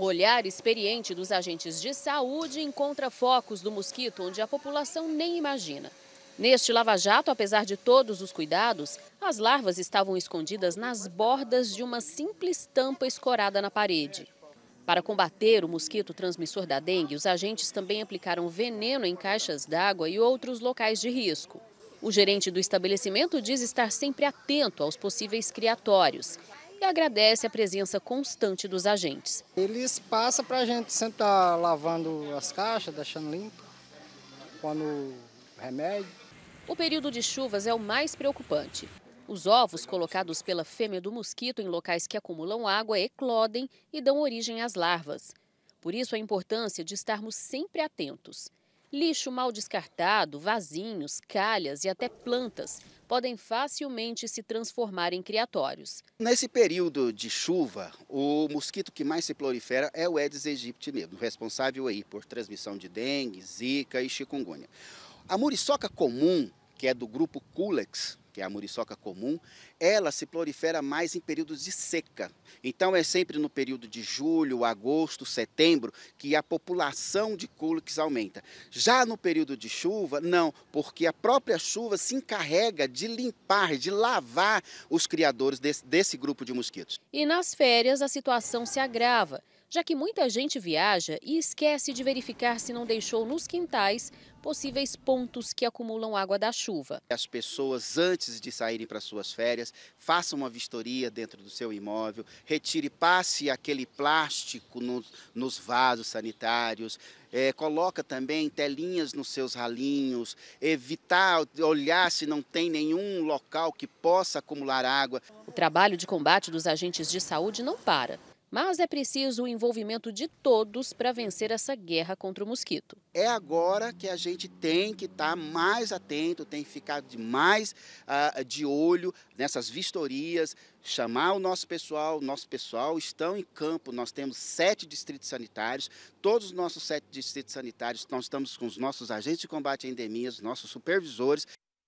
O olhar experiente dos agentes de saúde encontra focos do mosquito onde a população nem imagina. Neste lava-jato, apesar de todos os cuidados, as larvas estavam escondidas nas bordas de uma simples tampa escorada na parede. Para combater o mosquito transmissor da dengue, os agentes também aplicaram veneno em caixas d'água e outros locais de risco. O gerente do estabelecimento diz estar sempre atento aos possíveis criatórios e agradece a presença constante dos agentes. Eles passam para a gente sempre estar tá lavando as caixas, deixando limpo, pondo remédio. O período de chuvas é o mais preocupante. Os ovos colocados pela fêmea do mosquito em locais que acumulam água eclodem e dão origem às larvas. Por isso, a importância de estarmos sempre atentos. Lixo mal descartado, vasinhos, calhas e até plantas podem facilmente se transformar em criatórios. Nesse período de chuva, o mosquito que mais se prolifera é o Aedes aegypti mesmo responsável aí por transmissão de dengue, zika e chikungunya. A muriçoca comum, que é do grupo Culex, que é a muriçoca comum, ela se prolifera mais em períodos de seca. Então é sempre no período de julho, agosto, setembro que a população de culex aumenta. Já no período de chuva, não, porque a própria chuva se encarrega de limpar, de lavar os criadores desse, desse grupo de mosquitos. E nas férias a situação se agrava já que muita gente viaja e esquece de verificar se não deixou nos quintais possíveis pontos que acumulam água da chuva. As pessoas, antes de saírem para suas férias, façam uma vistoria dentro do seu imóvel, retire, passe aquele plástico no, nos vasos sanitários, é, coloca também telinhas nos seus ralinhos, evitar olhar se não tem nenhum local que possa acumular água. O trabalho de combate dos agentes de saúde não para. Mas é preciso o envolvimento de todos para vencer essa guerra contra o mosquito. É agora que a gente tem que estar tá mais atento, tem que ficar de mais uh, de olho nessas vistorias, chamar o nosso pessoal. Nosso pessoal estão em campo, nós temos sete distritos sanitários. Todos os nossos sete distritos sanitários, nós estamos com os nossos agentes de combate a endemias, nossos supervisores.